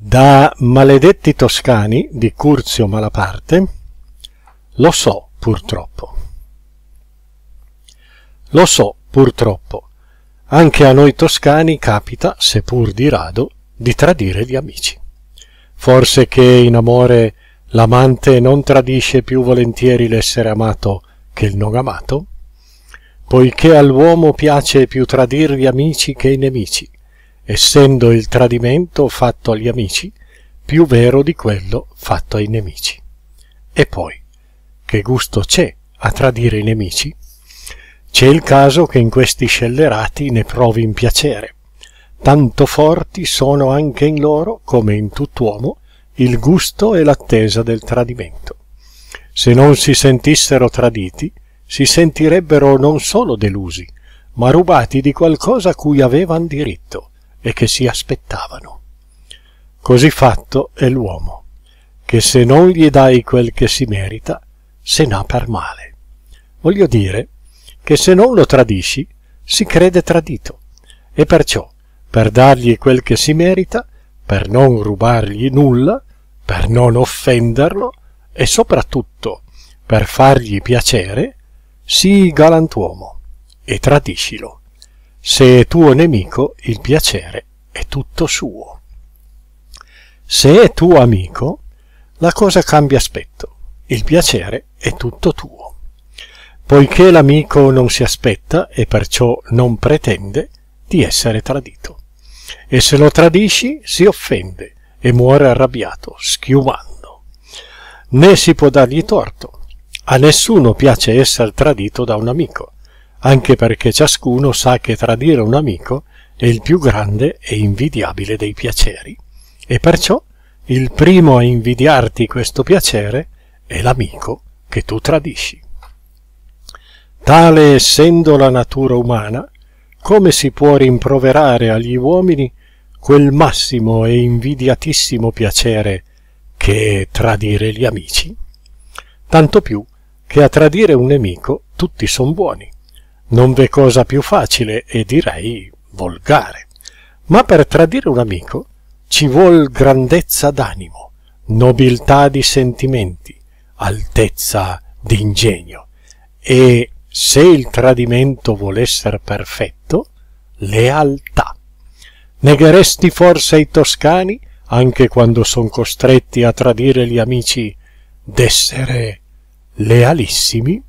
Da Maledetti Toscani di Curzio Malaparte lo so purtroppo. Lo so purtroppo. Anche a noi toscani capita, seppur di rado, di tradire gli amici. Forse che in amore l'amante non tradisce più volentieri l'essere amato che il non amato? Poiché all'uomo piace più tradir gli amici che i nemici, essendo il tradimento fatto agli amici più vero di quello fatto ai nemici. E poi, che gusto c'è a tradire i nemici? C'è il caso che in questi scellerati ne provi in piacere. Tanto forti sono anche in loro, come in tutt'uomo, il gusto e l'attesa del tradimento. Se non si sentissero traditi, si sentirebbero non solo delusi, ma rubati di qualcosa a cui avevano diritto, e che si aspettavano. Così fatto è l'uomo, che se non gli dai quel che si merita, se n'ha per male. Voglio dire che se non lo tradisci, si crede tradito, e perciò, per dargli quel che si merita, per non rubargli nulla, per non offenderlo e soprattutto per fargli piacere, sii galantuomo e tradiscilo. Se è tuo nemico, il piacere è tutto suo. Se è tuo amico, la cosa cambia aspetto, il piacere è tutto tuo. Poiché l'amico non si aspetta e perciò non pretende di essere tradito. E se lo tradisci si offende e muore arrabbiato, schiumando. Né si può dargli torto. A nessuno piace essere tradito da un amico anche perché ciascuno sa che tradire un amico è il più grande e invidiabile dei piaceri, e perciò il primo a invidiarti questo piacere è l'amico che tu tradisci. Tale essendo la natura umana, come si può rimproverare agli uomini quel massimo e invidiatissimo piacere che è tradire gli amici? Tanto più che a tradire un nemico tutti son buoni non v'è cosa più facile e direi volgare. Ma per tradire un amico ci vuol grandezza d'animo, nobiltà di sentimenti, altezza d'ingegno. E se il tradimento vuol essere perfetto, lealtà. Negheresti forse i toscani, anche quando sono costretti a tradire gli amici, d'essere lealissimi?